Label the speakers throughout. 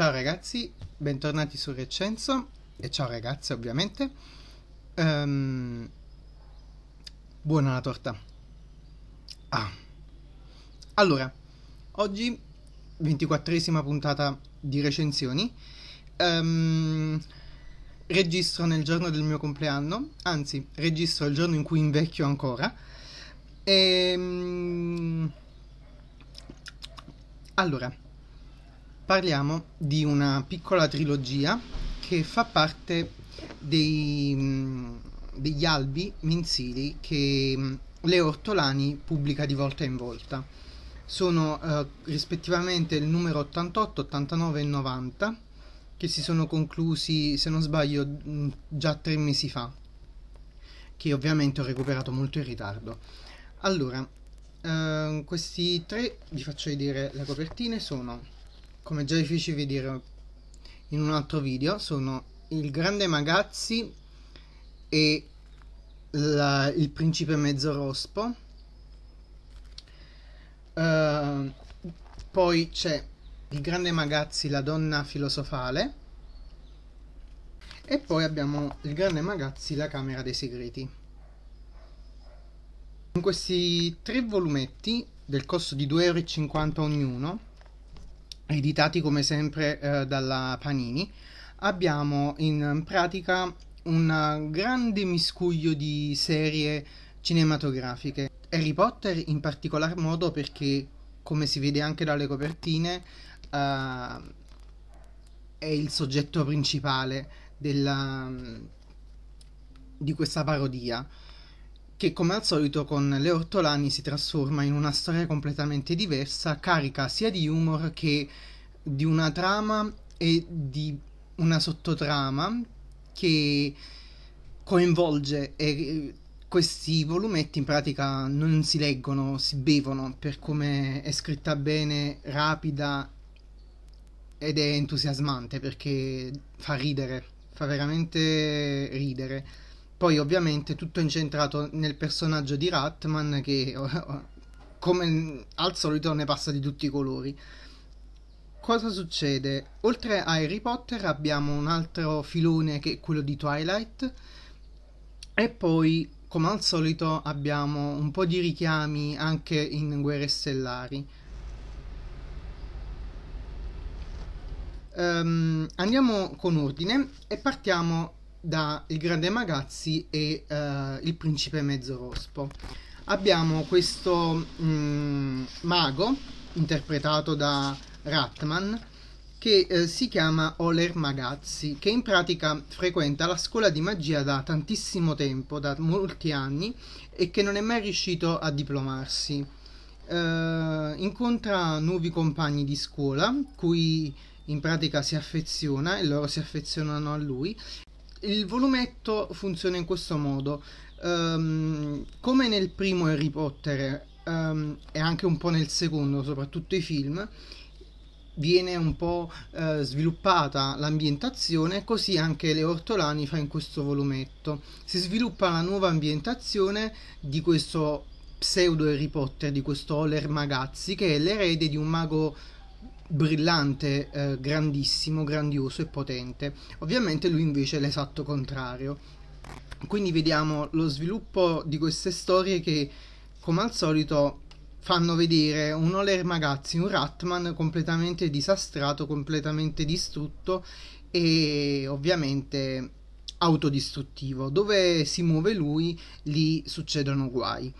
Speaker 1: Ciao ragazzi, bentornati su Recenso e ciao ragazze ovviamente. Um, buona la torta. Ah. Allora, oggi 24esima puntata di recensioni. Um, registro nel giorno del mio compleanno, anzi registro il giorno in cui invecchio ancora. E, um, allora, parliamo di una piccola trilogia che fa parte dei, mm, degli albi mensili che mm, Leo Ortolani pubblica di volta in volta. Sono eh, rispettivamente il numero 88, 89 e 90 che si sono conclusi, se non sbaglio, mm, già tre mesi fa, che ovviamente ho recuperato molto in ritardo. Allora, eh, questi tre, vi faccio vedere la copertina, sono come già vi feci vedere in un altro video sono il grande magazzi e la, il principe mezzo rospo uh, poi c'è il grande magazzi la donna filosofale e poi abbiamo il grande magazzi la camera dei segreti in questi tre volumetti del costo di 2,50 euro ognuno editati come sempre eh, dalla Panini, abbiamo in pratica un grande miscuglio di serie cinematografiche. Harry Potter in particolar modo perché, come si vede anche dalle copertine, eh, è il soggetto principale della, mm, di questa parodia che come al solito con Le Ortolani si trasforma in una storia completamente diversa, carica sia di humor che di una trama e di una sottotrama che coinvolge e eh, questi volumetti in pratica non si leggono, si bevono per come è scritta bene, rapida ed è entusiasmante perché fa ridere, fa veramente ridere. Poi ovviamente tutto incentrato nel personaggio di Ratman che oh, oh, come al solito ne passa di tutti i colori. Cosa succede? Oltre a Harry Potter abbiamo un altro filone che è quello di Twilight e poi come al solito abbiamo un po' di richiami anche in Guerre Stellari. Um, andiamo con ordine e partiamo da Il Grande Magazzi e uh, Il Principe Mezzorospo. Abbiamo questo um, mago interpretato da Ratman che uh, si chiama Oler Magazzi, che in pratica frequenta la scuola di magia da tantissimo tempo, da molti anni, e che non è mai riuscito a diplomarsi. Uh, incontra nuovi compagni di scuola, cui in pratica si affeziona e loro si affezionano a lui il volumetto funziona in questo modo. Um, come nel primo Harry Potter um, e anche un po' nel secondo, soprattutto i film, viene un po' eh, sviluppata l'ambientazione, così anche le ortolani fa in questo volumetto. Si sviluppa la nuova ambientazione di questo pseudo Harry Potter, di questo Oler Magazzi, che è l'erede di un mago brillante, eh, grandissimo, grandioso e potente. Ovviamente lui invece è l'esatto contrario. Quindi vediamo lo sviluppo di queste storie che, come al solito, fanno vedere un Oler Magazzi, un Ratman completamente disastrato, completamente distrutto e ovviamente autodistruttivo. Dove si muove lui, lì succedono guai.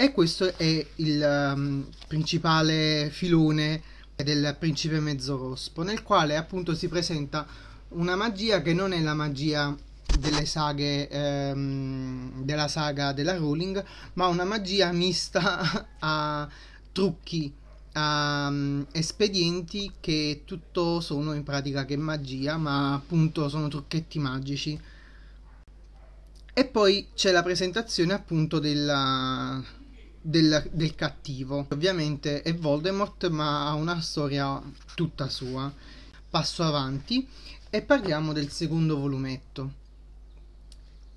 Speaker 1: E questo è il um, principale filone del principe mezzorospo, nel quale appunto si presenta una magia che non è la magia delle saghe ehm, della saga della Ruling, ma una magia mista a trucchi, a um, espedienti che tutto sono in pratica che magia, ma appunto sono trucchetti magici. E poi c'è la presentazione appunto della del, del, cattivo. Ovviamente è Voldemort, ma ha una storia tutta sua. Passo avanti e parliamo del secondo volumetto.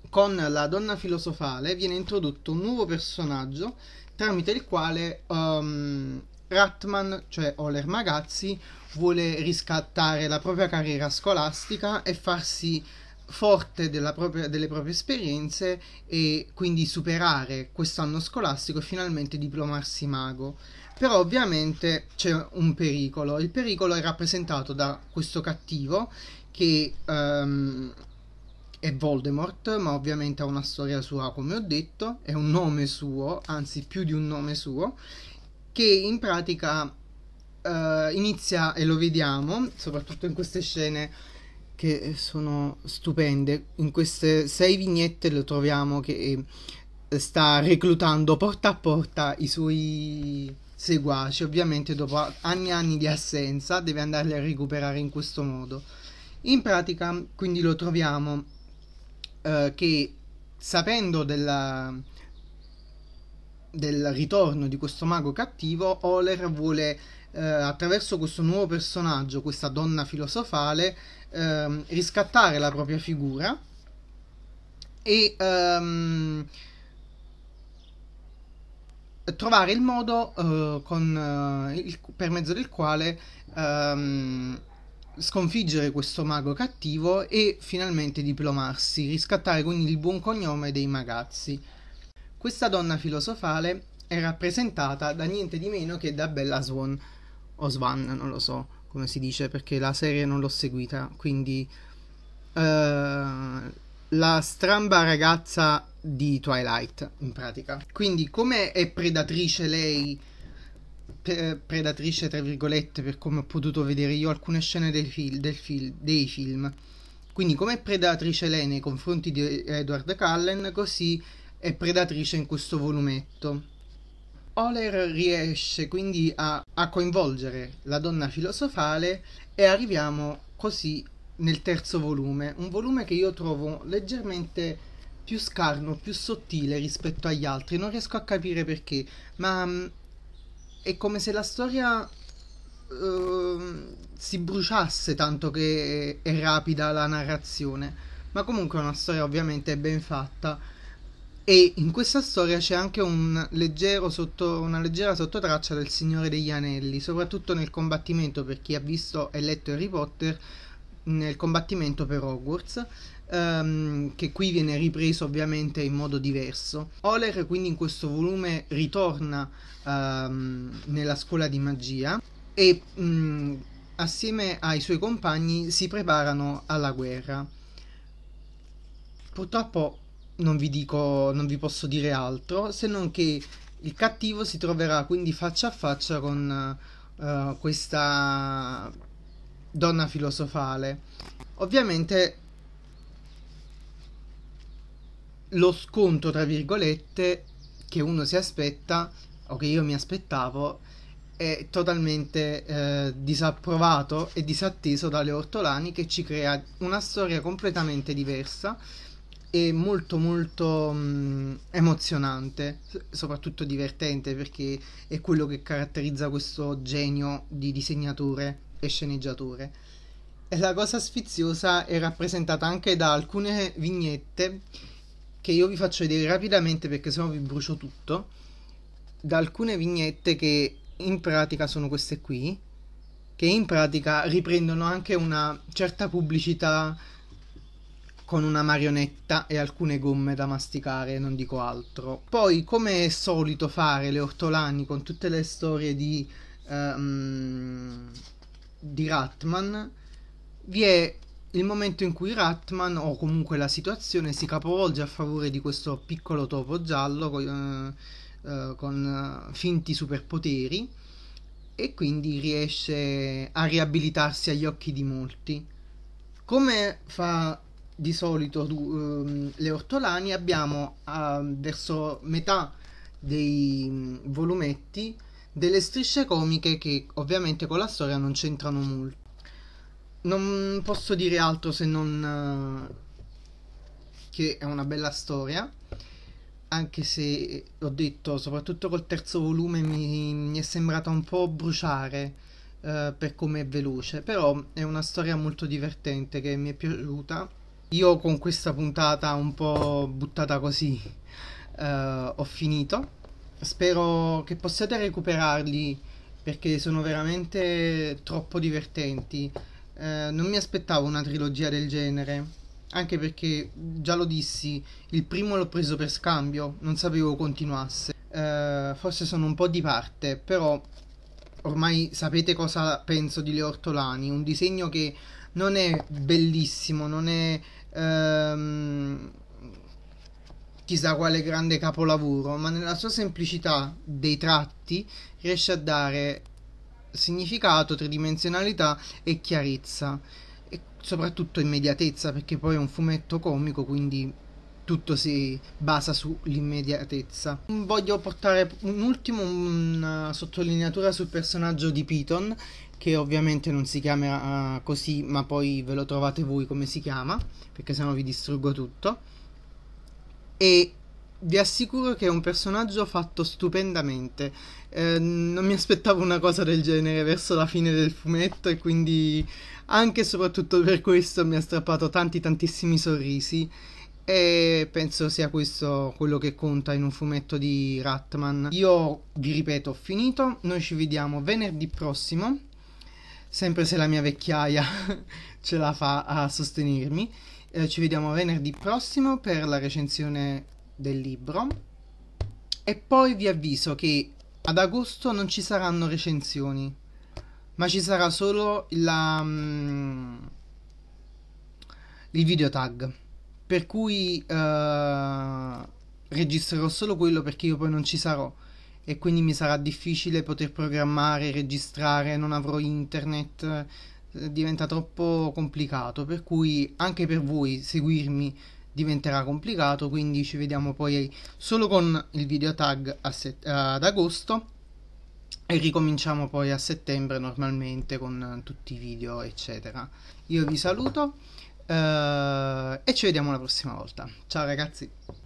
Speaker 1: Con la donna filosofale viene introdotto un nuovo personaggio tramite il quale um, Ratman, cioè Oler Magazzi, vuole riscattare la propria carriera scolastica e farsi forte propria, delle proprie esperienze e quindi superare quest'anno scolastico e finalmente diplomarsi mago. Però ovviamente c'è un pericolo, il pericolo è rappresentato da questo cattivo che um, è Voldemort, ma ovviamente ha una storia sua come ho detto, è un nome suo, anzi più di un nome suo, che in pratica uh, inizia, e lo vediamo, soprattutto in queste scene che sono stupende. In queste sei vignette lo troviamo che eh, sta reclutando porta a porta i suoi seguaci. Ovviamente dopo anni e anni di assenza deve andarli a recuperare in questo modo. In pratica quindi lo troviamo eh, che sapendo della, del ritorno di questo mago cattivo, Oler vuole eh, attraverso questo nuovo personaggio, questa donna filosofale, ehm, riscattare la propria figura e ehm, trovare il modo eh, con, eh, il, per mezzo del quale ehm, sconfiggere questo mago cattivo e finalmente diplomarsi, riscattare quindi il buon cognome dei magazzi. Questa donna filosofale è rappresentata da niente di meno che da Bella Swan, o Swan, non lo so come si dice perché la serie non l'ho seguita, quindi uh, la stramba ragazza di Twilight in pratica. Quindi come è predatrice lei predatrice tra virgolette per come ho potuto vedere io alcune scene del fil- del fil- dei film quindi come è predatrice lei nei confronti di Edward Cullen così è predatrice in questo volumetto. Oler riesce quindi a, a coinvolgere la donna filosofale e arriviamo così nel terzo volume, un volume che io trovo leggermente più scarno, più sottile rispetto agli altri, non riesco a capire perché, ma mh, mm, è come se la storia uh, si bruciasse tanto che è, è rapida la narrazione, ma comunque è una storia ovviamente ben fatta e in questa storia c'è anche un sotto, una leggera sottotraccia del Signore degli Anelli, soprattutto nel combattimento per chi ha visto e letto Harry Potter, nel combattimento per Hogwarts, um, che qui viene ripreso ovviamente in modo diverso. Oler quindi in questo volume ritorna um, nella scuola di magia e um, assieme ai suoi compagni si preparano alla guerra. Purtroppo non vi dico, non vi posso dire altro se non che il cattivo si troverà quindi faccia a faccia con uh, questa donna filosofale. Ovviamente lo sconto, tra virgolette, che uno si aspetta, o che io mi aspettavo, è totalmente eh, disapprovato e disatteso dalle ortolani che ci crea una storia completamente diversa è molto molto mh, mm, emozionante, soprattutto divertente perché è quello che caratterizza questo genio di disegnatore e sceneggiatore. E la cosa sfiziosa è rappresentata anche da alcune vignette che io vi faccio vedere rapidamente perché sennò vi brucio tutto. Da alcune vignette che in pratica sono queste qui, che in pratica riprendono anche una certa pubblicità con una marionetta e alcune gomme da masticare, non dico altro. Poi, come è solito fare le ortolani con tutte le storie di, um, di Ratman, vi è il momento in cui Ratman, o comunque la situazione, si capovolge a favore di questo piccolo topo giallo eh, eh, con, eh, con finti superpoteri e quindi riesce a riabilitarsi agli occhi di molti. Come fa di solito um, le ortolani abbiamo uh, verso metà dei um, volumetti delle strisce comiche che ovviamente con la storia non c'entrano molto. Non posso dire altro se non uh, che è una bella storia, anche se ho detto, soprattutto col terzo volume mi, mi è sembrata un po' bruciare uh, per come è veloce, però è una storia molto divertente che mi è piaciuta io con questa puntata un po' buttata così eh, ho finito. Spero che possiate recuperarli perché sono veramente troppo divertenti. Eh, non mi aspettavo una trilogia del genere. Anche perché già lo dissi, il primo l'ho preso per scambio, non sapevo continuasse. Eh, forse sono un po' di parte, però ormai sapete cosa penso di Leo Ortolani, un disegno che non è bellissimo, non è ehm, chissà quale grande capolavoro, ma nella sua semplicità dei tratti riesce a dare significato, tridimensionalità e chiarezza e soprattutto immediatezza perché poi è un fumetto comico quindi tutto si basa sull'immediatezza. Mm, voglio portare un ultimo una sottolineatura sul personaggio di Piton, che ovviamente non si chiama ah, così, ma poi ve lo trovate voi come si chiama, perché sennò vi distruggo tutto. E vi assicuro che è un personaggio fatto stupendamente. Eh, non mi aspettavo una cosa del genere verso la fine del fumetto e quindi anche e soprattutto per questo mi ha strappato tanti tantissimi sorrisi e penso sia questo quello che conta in un fumetto di Ratman. Io vi ripeto, ho finito. Noi ci vediamo venerdì prossimo. Sempre se la mia vecchiaia ce la fa a sostenermi. Eh, ci vediamo venerdì prossimo per la recensione del libro. E poi vi avviso che ad agosto non ci saranno recensioni, ma ci sarà solo la, um, il video tag per cui uh, registrerò solo quello perché io poi non ci sarò e quindi mi sarà difficile poter programmare, registrare, non avrò internet, eh, diventa troppo complicato, per cui anche per voi seguirmi diventerà complicato, quindi ci vediamo poi solo con il video tag set- ad agosto e ricominciamo poi a settembre normalmente con tutti i video eccetera. Io vi saluto. Eh, e ci vediamo la prossima volta. Ciao ragazzi!